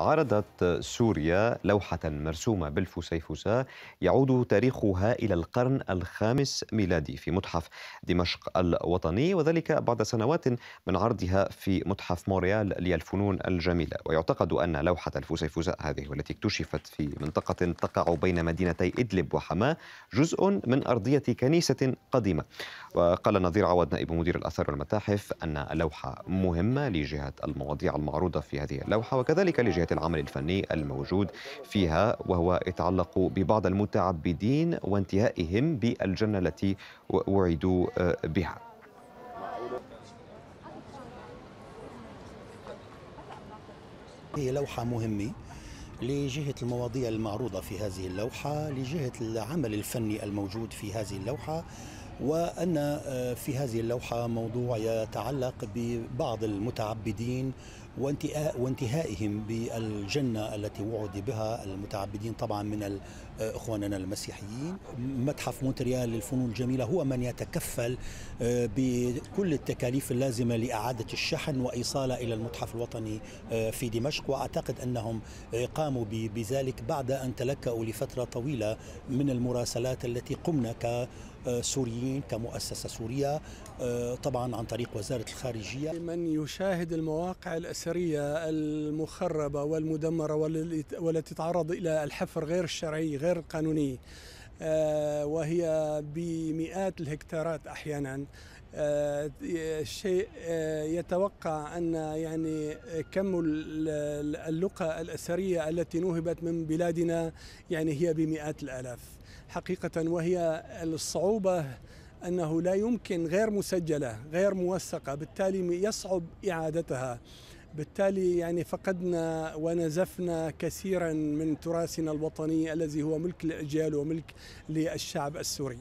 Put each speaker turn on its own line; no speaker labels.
عرضت سوريا لوحة مرسومة بالفسيفساء يعود تاريخها إلى القرن الخامس ميلادي في متحف دمشق الوطني وذلك بعد سنوات من عرضها في متحف مونريال للفنون الجميلة ويعتقد أن لوحة الفسيفساء هذه والتي اكتشفت في منطقة تقع بين مدينتي إدلب وحماة جزء من أرضية كنيسة قديمة وقال نظير عوض نائب مدير الأثار والمتاحف أن اللوحة مهمة لجهة المواضيع المعروضة في هذه اللوحة وكذلك لجهة العمل الفني الموجود فيها وهو يتعلق ببعض المتعبدين وانتهائهم بالجنة التي وعدوا آه، بها
هي لوحة مهمة لجهة المواضيع المعروضة في هذه اللوحة لجهة العمل الفني الموجود في هذه اللوحة وأن آه، في هذه اللوحة موضوع يتعلق ببعض المتعبدين وانتهائهم بالجنة التي وعد بها المتعبدين طبعا من إخواننا المسيحيين متحف مونتريال للفنون الجميلة هو من يتكفل آه، بكل التكاليف اللازمة لإعادة الشحن وإيصاله إلى المتحف الوطني آه، في دمشق وأعتقد أنهم آه، قاموا بذلك بعد أن تلكأوا لفترة طويلة من المراسلات التي قمنا ك سوريين كمؤسسة سورية طبعا عن طريق وزارة الخارجية
من يشاهد المواقع الأساسية البشرية المخربة والمدمرة والتي تعرض إلى الحفر غير الشرعي غير القانوني آه، وهي بمئات الهكتارات أحيانا آه، شيء آه، يتوقع أن يعني كم اللقى الأثرية التي نوهبت من بلادنا يعني هي بمئات الآلاف حقيقة وهي الصعوبة انه لا يمكن غير مسجله غير موثقه بالتالي يصعب اعادتها بالتالي يعني فقدنا ونزفنا كثيرا من تراثنا الوطني الذي هو ملك الأجيال وملك للشعب السوري